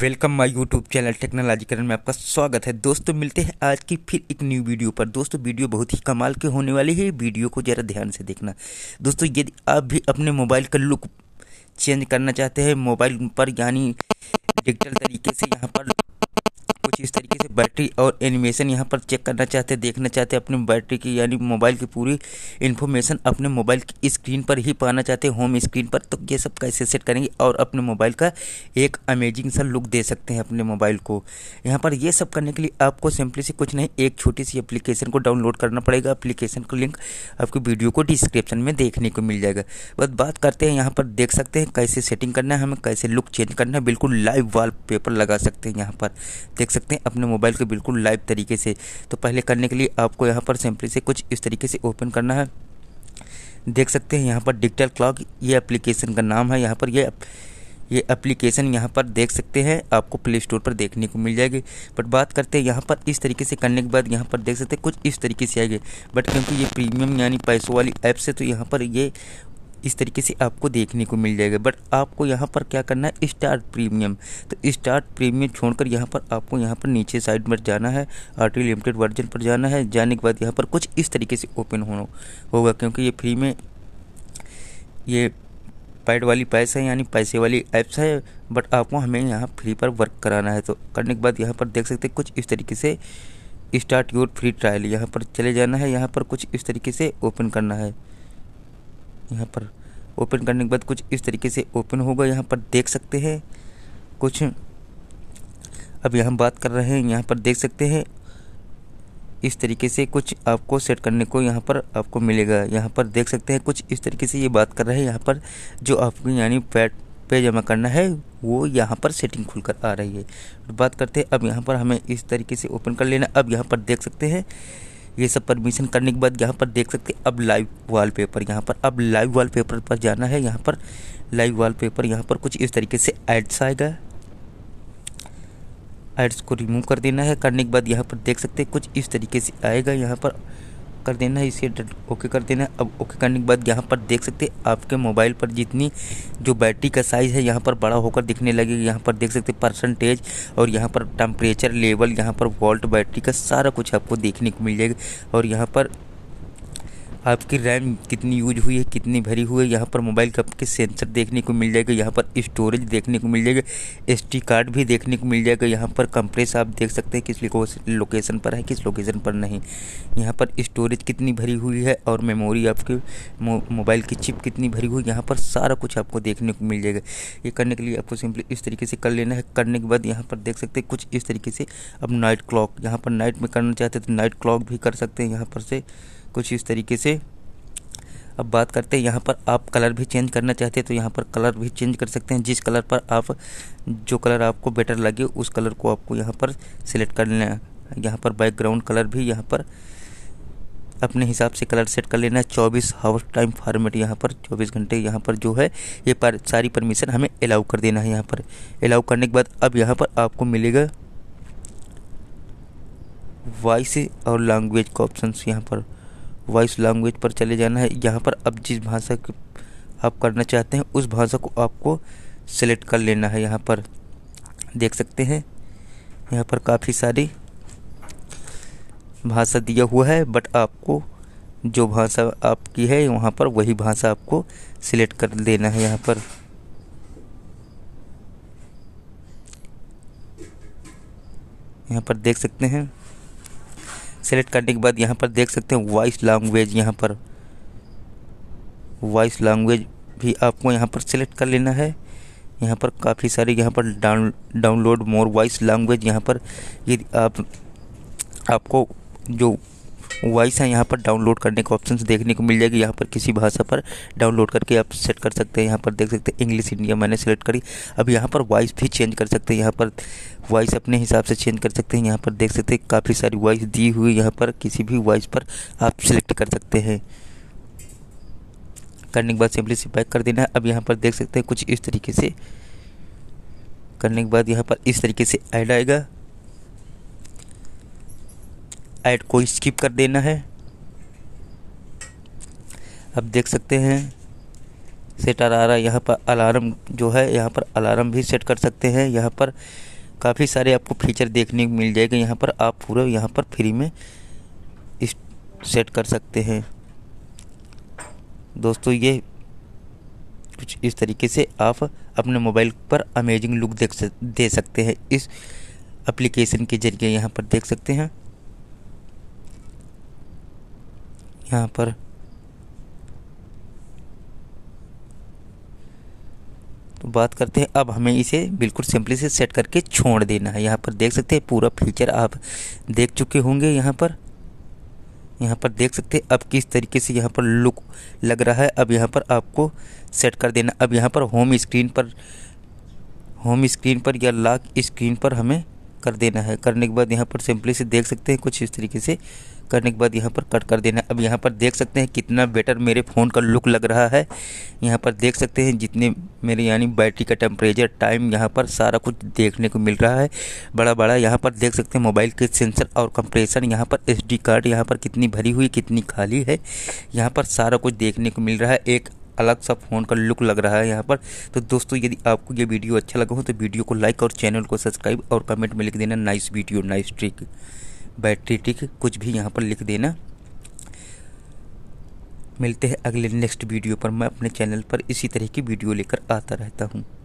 welcome my YouTube channel technology Karan में आपका स्वागत है दोस्तों मिलते हैं आज की फिर एक न्यू वीडियो पर दोस्तों वीडियो बहुत ही कमाल के होने वाली है वीडियो को ज़रा ध्यान से देखना दोस्तों यदि आप भी अपने मोबाइल का लुक चेंज करना चाहते हैं मोबाइल पर यानी डिजिटल तरीके से यहाँ पर कुछ इस तरीके से बैटरी और एनिमेशन यहाँ पर चेक करना चाहते हैं देखना चाहते हैं अपने बैटरी की यानी मोबाइल की पूरी इन्फॉर्मेशन अपने मोबाइल की स्क्रीन पर ही पाना चाहते हैं होम स्क्रीन पर तो ये सब कैसे सेट करेंगे और अपने मोबाइल का एक अमेजिंग सा लुक दे सकते हैं अपने मोबाइल को यहाँ पर ये सब करने के लिए आपको सिंपली से कुछ नहीं एक छोटी सी एप्लीकेशन को डाउनलोड करना पड़ेगा एप्लीकेशन का लिंक आपकी वीडियो को डिस्क्रिप्शन में देखने को मिल जाएगा बस बात करते हैं यहाँ पर देख सकते हैं कैसे सेटिंग करना है हमें कैसे लुक चेंज करना है बिल्कुल लाइव वाल लगा सकते हैं यहाँ पर देख सकते सकते हैं अपने मोबाइल को बिल्कुल लाइव तरीके से तो पहले करने के लिए आपको यहाँ पर सिंपली से कुछ इस तरीके से ओपन करना है देख सकते हैं यहाँ पर डिजिटल क्लॉक ये एप्लीकेशन का नाम है यहाँ पर ये ये एप्लीकेशन यहाँ पर देख सकते हैं आपको प्ले स्टोर पर देखने को मिल जाएगी बट बात करते हैं यहाँ पर इस तरीके से करने के बाद यहाँ पर देख सकते हैं कुछ इस तरीके से आएगी बट क्योंकि ये प्रीमियम यानी पैसों वाली ऐप से तो यहाँ पर ये इस तरीके से आपको देखने को मिल जाएगा बट आपको यहाँ पर क्या करना है स्टार्ट प्रीमियम तो स्टार्ट प्रीमियम छोड़कर यहाँ पर आपको यहाँ पर नीचे साइड पर जाना है आर टी लिमिटेड वर्जन पर जाना है जाने के बाद यहाँ पर कुछ इस तरीके से ओपन होना होगा क्योंकि ये फ्री में ये पैड वाली पैस है यानी पैसे वाली ऐप्स है बट आपको हमें यहाँ फ्री पर वर्क कराना है तो करने के बाद यहाँ पर देख सकते हैं कुछ इस तरीके से स्टार्ट योर फ्री ट्रायल यहाँ पर चले जाना है यहाँ पर कुछ इस तरीके से ओपन करना है यहाँ पर ओपन करने के बाद कुछ इस तरीके से ओपन होगा यहाँ पर देख सकते हैं कुछ अब यहाँ बात कर रहे हैं यहाँ पर देख सकते हैं इस तरीके से कुछ आपको सेट करने को यहाँ पर आपको मिलेगा यहाँ पर देख सकते हैं कुछ इस तरीके से ये बात कर रहे हैं यहाँ पर जो आपको यानी पैट पे जमा करना है वो यहाँ पर सेटिंग खुल कर आ रही है बात करते हैं अब यहाँ पर हमें इस तरीके से ओपन कर लेना अब यहाँ पर देख सकते हैं ये सब परमिशन करने के बाद यहाँ पर देख सकते अब लाइव वॉलपेपर यहाँ पर अब लाइव वॉलपेपर पर जाना है यहाँ पर लाइव वॉलपेपर यहाँ पर कुछ इस तरीके से एड्स आएगा एड्स को रिमूव कर देना है करने के बाद यहाँ पर देख सकते हैं कुछ इस तरीके से आएगा यहाँ पर कर देना है इसे ओके कर देना है अब ओके करने के बाद यहाँ पर देख सकते हैं आपके मोबाइल पर जितनी जो बैटरी का साइज़ है यहाँ पर बड़ा होकर दिखने लगेगा यहाँ पर देख सकते परसेंटेज और यहाँ पर टेम्परेचर लेवल यहाँ पर वोल्ट बैटरी का सारा कुछ आपको देखने को मिल जाएगा और यहाँ पर आपकी रैम कितनी यूज हुई है कितनी भरी हुई है यहाँ पर मोबाइल का आपके सेंसर देखने को मिल जाएगा यहाँ पर स्टोरेज देखने को मिल जाएगा एस कार्ड भी देखने को मिल जाएगा यहाँ पर कंप्रेस आप देख सकते हैं किस लोकेशन पर है किस लोकेशन पर नहीं यहाँ पर स्टोरेज कितनी भरी हुई है और मेमोरी आपके मोबाइल की चिप कितनी भरी हुई यहाँ पर सारा कुछ आपको देखने को मिल जाएगा ये करने के लिए आपको सिंपली इस तरीके से कर लेना है करने के बाद यहाँ पर देख सकते हैं कुछ इस तरीके से अब नाइट क्लॉक यहाँ पर नाइट में करना चाहते हैं तो नाइट क्लॉक भी कर सकते हैं यहाँ पर से कुछ इस तरीके से अब बात करते हैं यहाँ पर आप कलर भी चेंज करना चाहते हैं तो यहाँ पर कलर भी चेंज कर सकते हैं जिस कलर पर आप जो कलर आपको बेटर लगे उस कलर को आपको यहाँ पर सिलेक्ट कर लेना है यहाँ पर बैकग्राउंड कलर भी यहाँ पर अपने हिसाब से कलर सेट कर लेना है चौबीस हावर टाइम फॉर्मेट यहाँ पर चौबीस घंटे यहाँ पर जो है ये पर सारी परमिशन हमें अलाउ कर देना है यहाँ पर अलाउ करने के बाद अब यहाँ पर आपको मिलेगा वॉइस और लैंग्वेज का ऑप्शन यहाँ पर वॉइस लैंग्वेज पर चले जाना है यहाँ पर अब जिस भाषा की आप करना चाहते हैं उस भाषा को आपको सेलेक्ट कर लेना है यहाँ पर देख सकते हैं यहाँ पर काफ़ी सारी भाषा दिया हुआ है बट आपको जो भाषा आपकी है वहाँ पर वही भाषा आपको सिलेक्ट कर देना है यहाँ पर यहाँ पर देख सकते हैं सेलेक्ट करने के बाद यहाँ पर देख सकते हैं वॉइस लैंग्वेज यहाँ पर वॉइस लैंग्वेज भी आपको यहाँ पर सेलेक्ट कर लेना है यहाँ पर काफ़ी सारे यहाँ पर down download more voice language यहाँ पर यदि आप आपको जो वॉइस है यहाँ पर डाउनलोड करने का ऑप्शन देखने को मिल जाएगी यहाँ पर किसी भाषा पर डाउनलोड करके आप सेट कर सकते हैं यहाँ पर देख सकते हैं इंग्लिश इंडिया मैंने सेलेक्ट करी अब यहाँ पर वॉइस भी चेंज कर सकते हैं यहाँ पर वॉइस अपने हिसाब से चेंज कर सकते हैं यहाँ पर देख सकते हैं काफ़ी सारी वॉइस दी हुई यहाँ पर किसी भी वॉइस पर आप सेलेक्ट कर सकते हैं करने के बाद सिंपली से पैक कर देना है अब यहाँ पर देख सकते हैं कुछ इस तरीके से करने के बाद यहाँ पर इस तरीके से ऐड आएगा ऐड को स्किप कर देना है अब देख सकते हैं सेट आ रहा है यहाँ पर अलार्म जो है यहाँ पर अलार्म भी सेट कर सकते हैं यहाँ पर काफ़ी सारे आपको फीचर देखने को मिल जाएगा यहाँ पर आप पूरा यहाँ पर फ्री में इस सेट कर सकते हैं दोस्तों ये कुछ इस तरीके से आप अपने मोबाइल पर अमेजिंग लुक देख दे सकते हैं इस एप्लीकेशन के ज़रिए यहाँ पर देख सकते हैं यहाँ पर तो बात करते हैं अब हमें इसे बिल्कुल सिंपली से सेट करके छोड़ देना है यहाँ पर देख सकते हैं पूरा फीचर आप देख चुके होंगे यहाँ पर यहाँ पर देख सकते हैं अब किस तरीके से यहाँ पर लुक लग रहा है अब यहाँ पर आपको सेट कर देना अब यहाँ पर होम स्क्रीन पर होम स्क्रीन पर या लॉक स्क्रीन पर हमें कर देना है करने के बाद यहाँ पर सिंपली से देख सकते हैं कुछ इस तरीके से करने के बाद यहाँ पर कट कर देना अब यहाँ पर देख सकते हैं कितना बेटर मेरे फ़ोन का लुक लग रहा है यहाँ पर देख सकते हैं जितने मेरे यानी बैटरी का टेम्परेचर टाइम यहाँ पर सारा कुछ देखने को मिल रहा है बड़ा बड़ा यहाँ पर देख सकते हैं मोबाइल के सेंसर और कंप्रेसर यहाँ पर एस कार्ड यहाँ पर कितनी भरी हुई कितनी खाली है यहाँ पर सारा कुछ देखने को मिल रहा है एक अलग सा फ़ोन का लुक लग रहा है यहाँ पर तो दोस्तों यदि आपको ये वीडियो अच्छा लगा हो तो वीडियो को लाइक और चैनल को सब्सक्राइब और कमेंट में लिख देना nice video nice trick battery trick कुछ भी यहाँ पर लिख देना मिलते हैं अगले नेक्स्ट वीडियो पर मैं अपने चैनल पर इसी तरह की वीडियो लेकर आता रहता हूँ